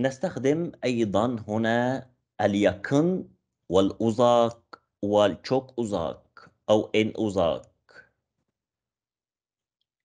نستخدم أيضا هنا اليكن والأزاق والشوك أزاق أو إن أزاق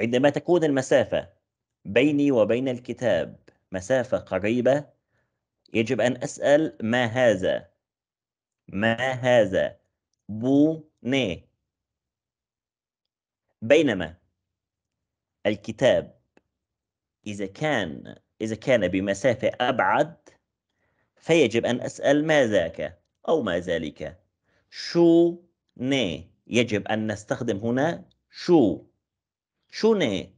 عندما تكون المسافة بيني وبين الكتاب مسافة قريبة يجب أن أسأل ما هذا ما هذا بو ني بينما الكتاب إذا كان إذا كان بمسافة أبعد فيجب أن أسأل ما ذاك أو ما ذلك شو ني يجب أن نستخدم هنا شو شو ني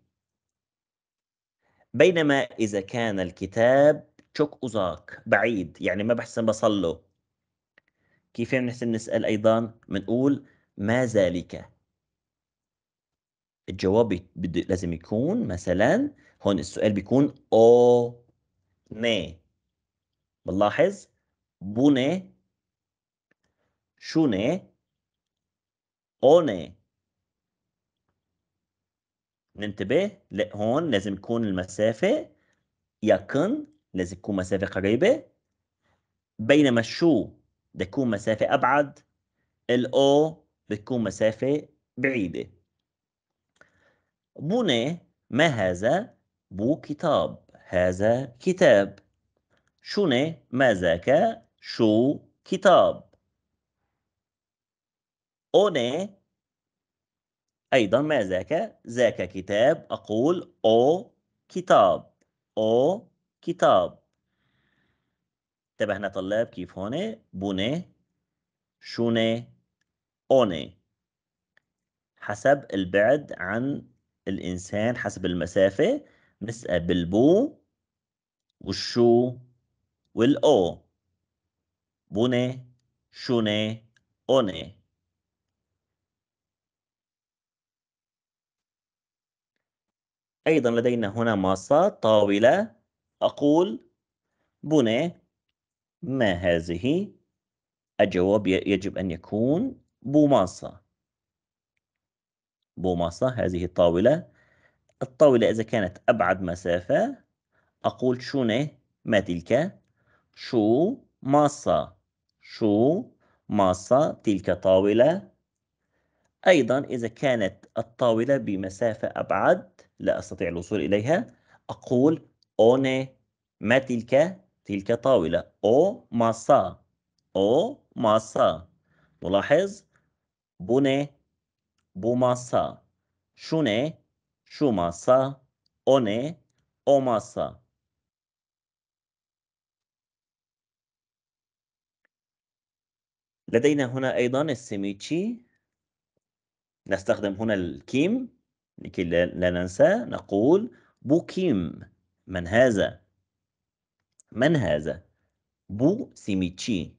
بينما إذا كان الكتاب تشوك أوزاك بعيد يعني ما بحسن بصله كيف بنحسن نسأل أيضا بنقول ما ذلك الجواب لازم يكون مثلا هون السؤال بيكون أو ني بنلاحظ بونا شونا أونا ننتبه لا هون لازم تكون المسافة يكن لازم تكون مسافة قريبة بينما الشو بتكون مسافة أبعد الأو بتكون مسافة بعيدة بنا ما هذا بو كتاب هذا كتاب شونه ما ذاك شو كتاب اوني أيضا ما ذاك ذاك كتاب أقول أو كتاب أو كتاب انتبهنا طلاب كيف هون بونه شونه اوني حسب البعد عن الإنسان حسب المسافة مسقى بالبو والشو والأو بوني شوني أوني أيضا لدينا هنا ماسة طاولة أقول بوني ما هذه؟ الجواب يجب أن يكون بوماسة بوماسة هذه الطاولة الطاولة إذا كانت أبعد مسافة أقول نه ما تلك شو ماسة شو ماسة تلك طاولة أيضا إذا كانت الطاولة بمسافة أبعد لا أستطيع الوصول إليها أقول أوني ما تلك تلك طاولة أو ماسة أو ماسة نلاحظ بوني بو شوني شو ماسا اوني او ماسا لدينا هنا أيضا السميتشي نستخدم هنا الكيم لكي لا ننسى نقول بو كيم من هذا من هذا بو سيميتشي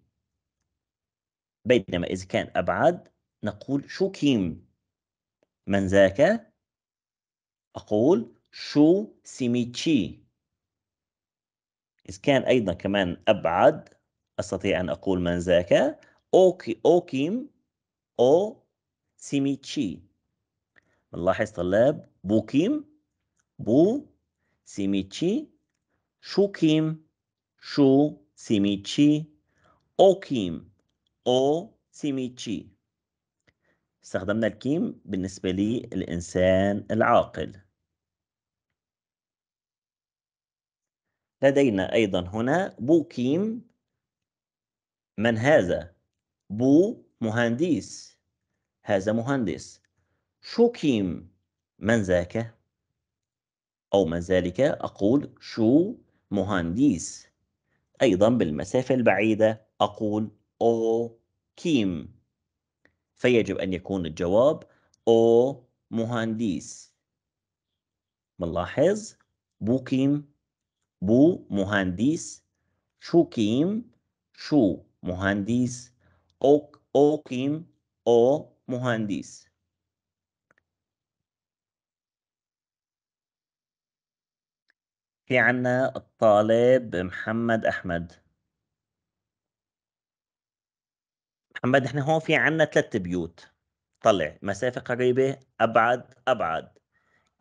بينما إذا كان أبعد نقول شو كيم من ذاك أقول شو سيميتشي إذا كان أيضا كمان أبعد أستطيع أن أقول من ذاك أوكي أوكيم أو سيميتشي بنلاحظ طلاب بوكيم بو سيميتشي شوكيم شو سيميتشي أوكيم أو سيميتشي استخدمنا الكيم بالنسبة للإنسان العاقل لدينا أيضا هنا بو كيم من هذا؟ بو مهندس هذا مهندس شو كيم من ذاك؟ أو من ذلك أقول شو مهندس أيضا بالمسافة البعيدة أقول أو كيم فيجب أن يكون الجواب أو مهندس ملاحظ بو كيم بو مهندس شو كيم شو مهندس أو أو كيم أو مهندس في عنا الطالب محمد أحمد محمد احنا هون في عنا ثلاث بيوت طلع مسافة قريبة أبعد أبعد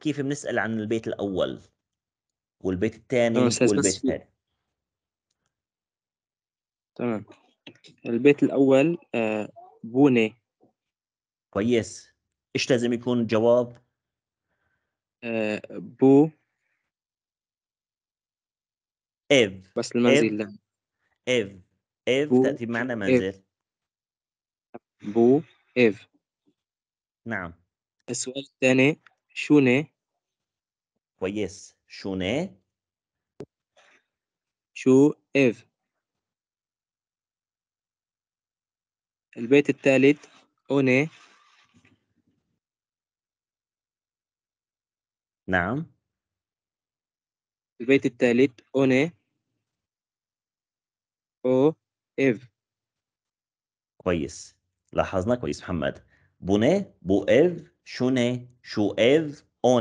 كيف بنسأل عن البيت الأول والبيت الثاني والبيت الثالث تمام البيت الأول آه بوني كويس إيش لازم يكون الجواب؟ آه، بو إيف بس المنزل إيف إيف, إيف. تأتي بمعنى منزل بو إيف نعم السؤال الثاني ني كويس ني شو إيف البيت الثالث أوني نعم البيت الثالث أوني أو إيف كويس لاحظنا كويس محمد شوني بوئيف شونيه شوئيف او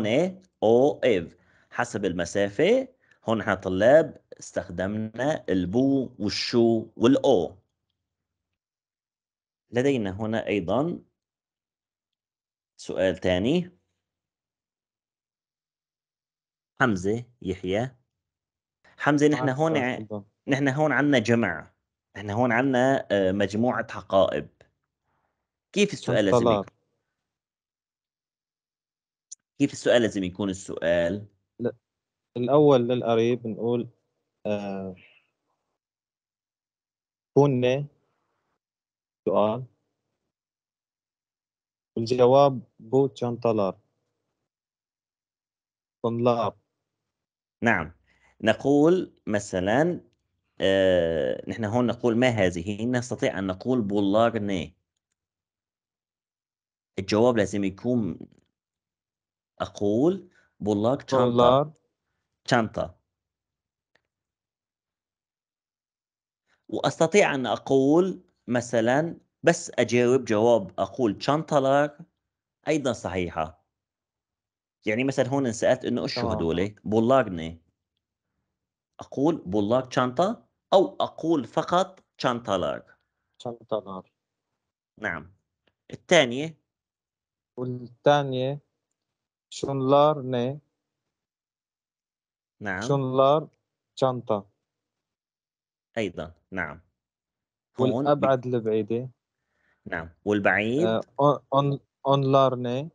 اوئيف حسب المسافة هون احنا طلاب استخدمنا البو والشو والاو لدينا هنا أيضا سؤال ثاني حمزة يحيى حمزة نحن هون نحن هون عندنا جمع نحن هون عندنا آه، مجموعة حقائب كيف السؤال لازم يكون كيف السؤال لازم يكون السؤال لا. الأول للقريب نقول آه سؤال الجواب بو طلار طلاب نعم نقول مثلا آه، نحن هون نقول ما هذه نستطيع أن نقول بولارني الجواب لازم يكون أقول بولاك شنطة شنطة وأستطيع أن أقول مثلا بس أجاوب جواب أقول شنطلر أيضا صحيحة يعني مثلا هون سألت إنه ايش هدول بولاغني أقول بولاغ شنطة أو أقول فقط شنطلر شنطلر نعم الثانية والثانية شونلار ني نعم شونلار شنطة أيضا نعم والأبعد ب... البعيدة نعم والبعيد آه أون أونلار ني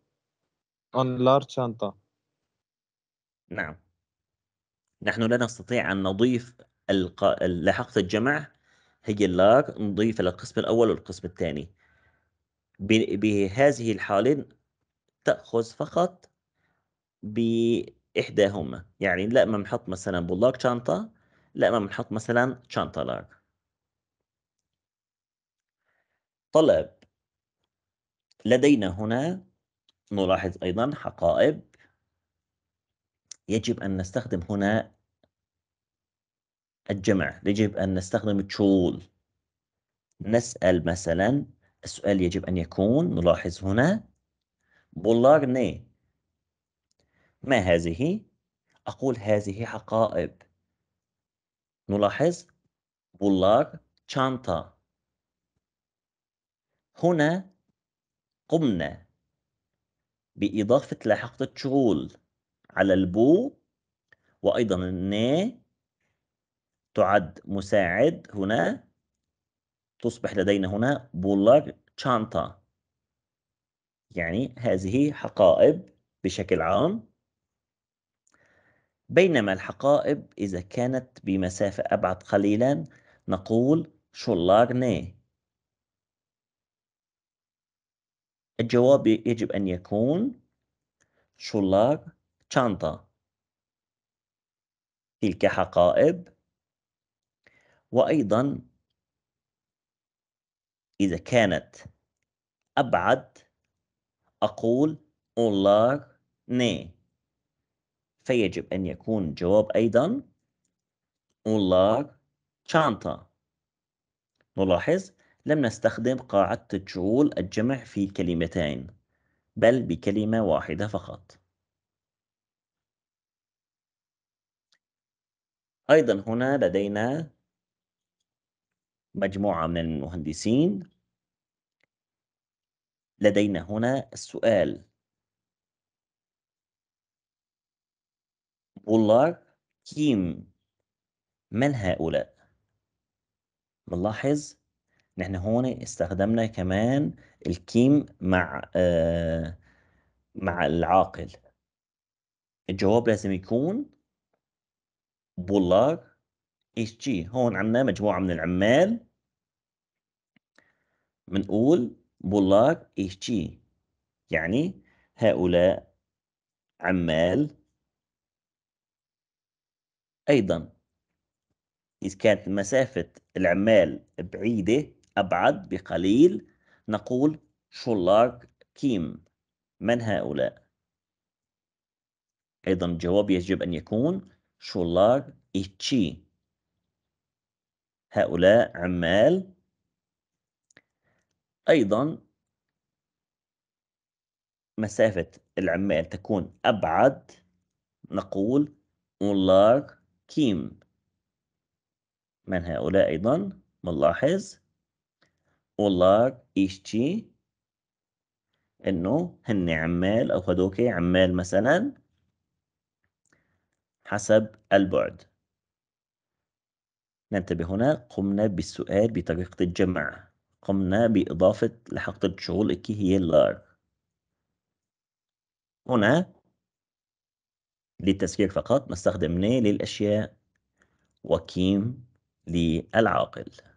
أونلار شنطة نعم نحن لا نستطيع أن نضيف الق... لاحقة الجمع هي اللار نضيف للقسم القسم الأول والقسم الثاني بهذه الحالة تأخذ فقط بإحداهما يعني لا ما بنحط مثلا بولاق شنطة لا ما بنحط مثلا شنطة لاغ طلب لدينا هنا نلاحظ أيضا حقائب يجب أن نستخدم هنا الجمع يجب أن نستخدم تشول نسأل مثلا السؤال يجب أن يكون نلاحظ هنا بولار ني ما هذه؟ أقول هذه حقائب نلاحظ بولار شانتا هنا قمنا بإضافة لاحقة تشغول على البو وأيضا الني تعد مساعد هنا تصبح لدينا هنا بولار شانتا يعني هذه حقائب بشكل عام بينما الحقائب إذا كانت بمسافة أبعد قليلا نقول شولارني الجواب يجب أن يكون شولار شانتا تلك حقائب وأيضا إذا كانت أبعد أقول أولار ني فيجب أن يكون الجواب أيضا أولار شانتا نلاحظ لم نستخدم قاعدة جول الجمع في كلمتين بل بكلمة واحدة فقط أيضا هنا لدينا مجموعة من المهندسين لدينا هنا السؤال بولار كيم من هؤلاء بنلاحظ نحن هون استخدمنا كمان الكيم مع آه مع العاقل الجواب لازم يكون بولار ايش جي هون عندنا مجموعة من العمال بنقول بولاك ايش جي يعني هؤلاء عمال أيضا إذا كانت مسافة العمال بعيدة أبعد بقليل نقول شولاك كيم من هؤلاء؟ أيضا الجواب يجب أن يكون شولاك إيتشي هؤلاء عمال أيضا مسافة العمال تكون أبعد نقول مولار كيم من هؤلاء أيضا ملاحظ مولار إيشتي إنه هن عمال أو هدوكي عمال مثلا حسب البعد ننتبه هنا قمنا بالسؤال بطريقة الجمع قمنا بإضافة لحقة الشغل كي هي لار هنا للتسكير فقط نستخدم ني للأشياء وكيم للعاقل